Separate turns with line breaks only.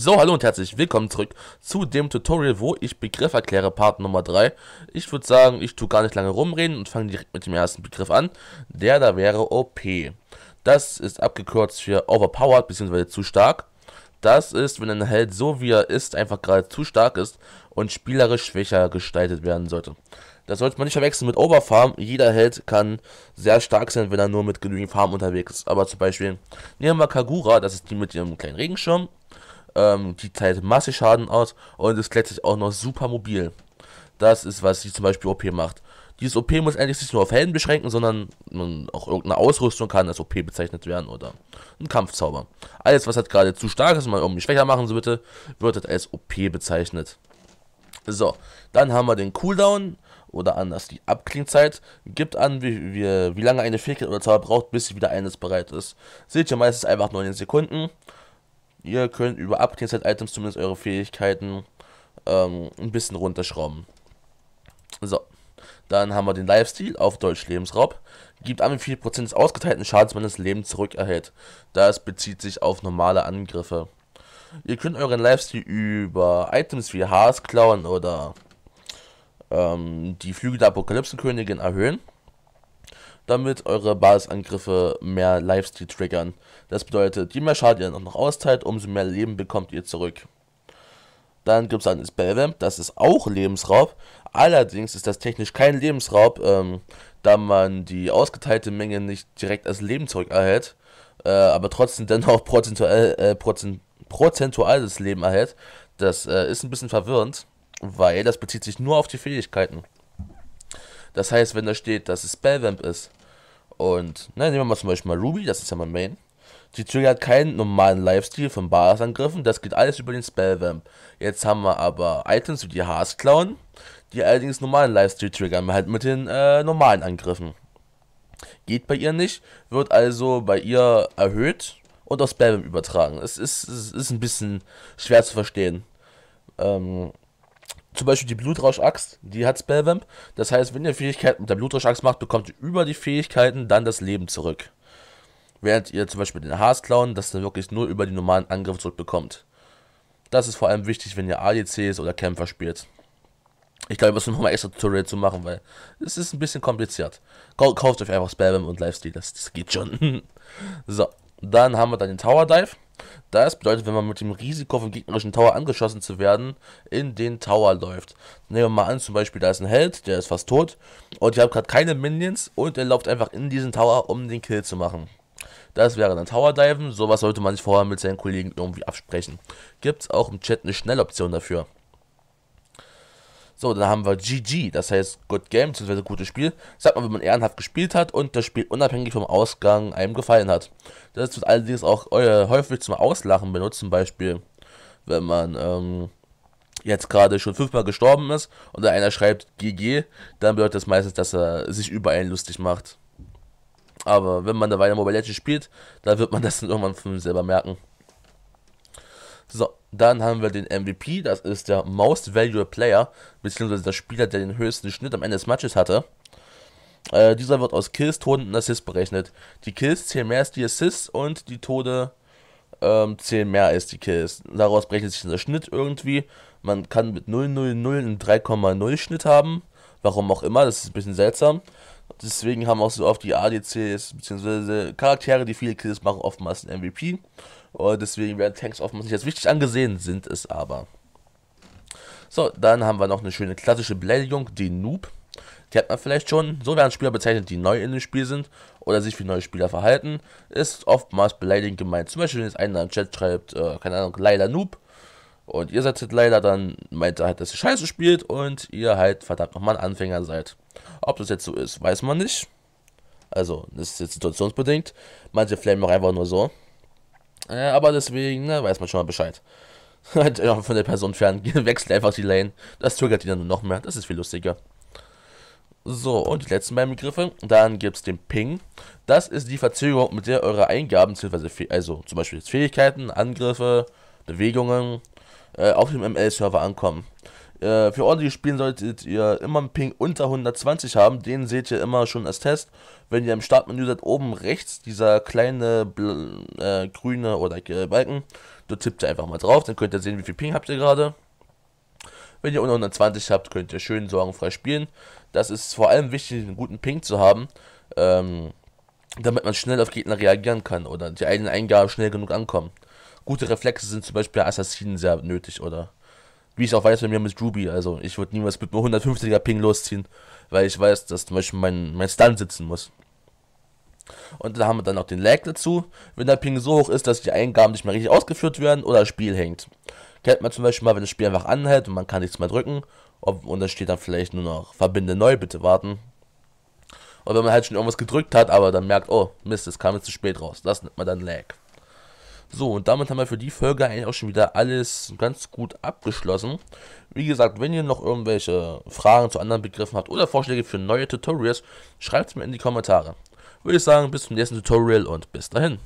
So, hallo und herzlich willkommen zurück zu dem Tutorial, wo ich Begriff erkläre, Part Nummer 3. Ich würde sagen, ich tue gar nicht lange rumreden und fange direkt mit dem ersten Begriff an. Der da wäre OP. Das ist abgekürzt für Overpowered bzw. zu stark. Das ist, wenn ein Held so wie er ist, einfach gerade zu stark ist und spielerisch schwächer gestaltet werden sollte. Das sollte man nicht verwechseln mit Overfarm. Jeder Held kann sehr stark sein, wenn er nur mit genügend Farm unterwegs ist. Aber zum Beispiel nehmen wir Kagura, das ist die mit ihrem kleinen Regenschirm ähm, die teilt massig Schaden aus und ist letztlich auch noch super mobil. Das ist, was sie zum Beispiel OP macht. Dieses OP muss eigentlich nicht nur auf Helden beschränken, sondern auch irgendeine Ausrüstung kann als OP bezeichnet werden oder ein Kampfzauber. Alles, was halt gerade zu stark ist und man irgendwie schwächer machen sollte, wird halt als OP bezeichnet. So, dann haben wir den Cooldown oder anders die Abklingzeit. Gibt an, wie, wie, wie lange eine Fähigkeit oder Zauber braucht, bis sie wieder eines bereit ist. Seht ihr meistens einfach 9 Sekunden. Ihr könnt über Upgrade-Items zumindest eure Fähigkeiten ähm, ein bisschen runterschrauben. So, dann haben wir den Lifestyle auf Deutsch Lebensraub. Gibt an, wie viel Prozent des ausgeteilten Schadens man das Leben zurückerhält. Das bezieht sich auf normale Angriffe. Ihr könnt euren Lifestyle über Items wie Haars, Klauen oder ähm, die Flügel der Apokalypsenkönigin erhöhen damit eure Basisangriffe mehr Lifesteal triggern. Das bedeutet, je mehr Schaden ihr noch austeilt, umso mehr Leben bekommt ihr zurück. Dann gibt es einen Spellvamp, das ist auch Lebensraub. Allerdings ist das technisch kein Lebensraub, ähm, da man die ausgeteilte Menge nicht direkt als Leben zurückerhält, äh, aber trotzdem dennoch prozentual, äh, prozent, prozentual Leben erhält. Das äh, ist ein bisschen verwirrend, weil das bezieht sich nur auf die Fähigkeiten. Das heißt, wenn da steht, dass es Spellvamp ist, und na, ne, nehmen wir mal zum Beispiel mal Ruby, das ist ja mein Main. Die zögert keinen normalen Lifestyle von Basisangriffen, das geht alles über den Spellvamp. Jetzt haben wir aber Items wie die haas die allerdings normalen Lifestyle triggern, halt mit den äh, normalen Angriffen. Geht bei ihr nicht, wird also bei ihr erhöht und auf Spellvamp übertragen. Es ist, es ist ein bisschen schwer zu verstehen. Ähm, zum Beispiel die Blutrausch-Axt, die hat Spellvamp. Das heißt, wenn ihr Fähigkeiten mit der Blutrausch-Axt macht, bekommt ihr über die Fähigkeiten dann das Leben zurück. Während ihr zum Beispiel den Haarsklauen, das dann wirklich nur über die normalen Angriffe zurückbekommt. Das ist vor allem wichtig, wenn ihr ADCs oder Kämpfer spielt. Ich glaube, wir müssen nochmal extra Tutorial zu machen, weil es ist ein bisschen kompliziert. Kauft euch einfach Spam und Lifestyle, das, das geht schon. so. Dann haben wir dann den Tower Dive. Das bedeutet, wenn man mit dem Risiko vom gegnerischen Tower angeschossen zu werden, in den Tower läuft. Nehmen wir mal an, zum Beispiel, da ist ein Held, der ist fast tot und ich habe gerade keine Minions und er läuft einfach in diesen Tower, um den Kill zu machen. Das wäre dann Tower Diven, sowas sollte man sich vorher mit seinen Kollegen irgendwie absprechen. Gibt es auch im Chat eine Schnelloption dafür. So, dann haben wir GG, das heißt Good Game bzw. gutes Spiel. Sagt man, wenn man ehrenhaft gespielt hat und das Spiel unabhängig vom Ausgang einem gefallen hat. Das wird allerdings auch äh, häufig zum Auslachen benutzt, zum Beispiel, wenn man ähm, jetzt gerade schon fünfmal gestorben ist und da einer schreibt GG, dann bedeutet das meistens, dass er sich über einen lustig macht. Aber wenn man eine Weile Mobile Legends spielt, dann wird man das dann irgendwann von selber merken. So, dann haben wir den MVP, das ist der Most Valuable Player, beziehungsweise der Spieler, der den höchsten Schnitt am Ende des Matches hatte. Äh, dieser wird aus Kills, Toten und Assists berechnet. Die Kills zählen mehr als die Assists und die Tode ähm, zählen mehr als die Kills. Daraus berechnet sich der Schnitt irgendwie. Man kann mit 0,00 einen 3,0 Schnitt haben. Warum auch immer, das ist ein bisschen seltsam. Deswegen haben auch so oft die ADCs bzw. Charaktere, die viele Kills machen, oftmals einen MVP. Und deswegen werden Tanks oftmals nicht als wichtig angesehen, sind es aber. So, dann haben wir noch eine schöne klassische Beleidigung, den Noob. Die hat man vielleicht schon. So werden Spieler bezeichnet, die neu in dem Spiel sind oder sich wie neue Spieler verhalten. Ist oftmals beleidigend gemeint. Zum Beispiel, wenn jetzt einer im Chat schreibt, äh, keine Ahnung, leider Noob und ihr seid halt leider dann, meint er halt, dass ihr scheiße spielt und ihr halt verdammt nochmal ein Anfänger seid. Ob das jetzt so ist, weiß man nicht. Also, das ist jetzt situationsbedingt. Manche flamen auch einfach nur so. Äh, aber deswegen ne, weiß man schon mal Bescheid. halt von der Person fern, wechselt einfach die Lane. Das triggert die dann nur noch mehr. Das ist viel lustiger. So, und die letzten beiden Begriffe. Dann gibt es den Ping. Das ist die Verzögerung, mit der eure Eingaben, also zum Beispiel Fähigkeiten, Angriffe, Bewegungen, äh, auf dem ML-Server ankommen. Äh, für ordentliche Spielen solltet ihr immer einen Ping unter 120 haben. Den seht ihr immer schon als Test. Wenn ihr im Startmenü seid, oben rechts dieser kleine äh, grüne oder gelbe Balken, da tippt ihr einfach mal drauf. Dann könnt ihr sehen, wie viel Ping habt ihr gerade. Wenn ihr unter 120 habt, könnt ihr schön sorgenfrei spielen. Das ist vor allem wichtig, einen guten Ping zu haben, ähm, damit man schnell auf Gegner reagieren kann oder die eigenen Eingaben schnell genug ankommen gute Reflexe sind zum Beispiel Assassinen sehr nötig, oder? Wie ich auch weiß bei mir mit Ruby, also ich würde niemals mit einem 150er Ping losziehen, weil ich weiß, dass zum Beispiel mein, mein Stun sitzen muss. Und da haben wir dann auch den Lag dazu, wenn der Ping so hoch ist, dass die Eingaben nicht mehr richtig ausgeführt werden oder das Spiel hängt. Kennt man zum Beispiel mal, wenn das Spiel einfach anhält und man kann nichts mehr drücken und da steht dann vielleicht nur noch Verbinde neu, bitte warten. Und wenn man halt schon irgendwas gedrückt hat, aber dann merkt, oh Mist, es kam jetzt zu spät raus, das nennt man dann Lag. So, und damit haben wir für die Folge eigentlich auch schon wieder alles ganz gut abgeschlossen. Wie gesagt, wenn ihr noch irgendwelche Fragen zu anderen Begriffen habt oder Vorschläge für neue Tutorials, schreibt es mir in die Kommentare. Würde ich sagen, bis zum nächsten Tutorial und bis dahin.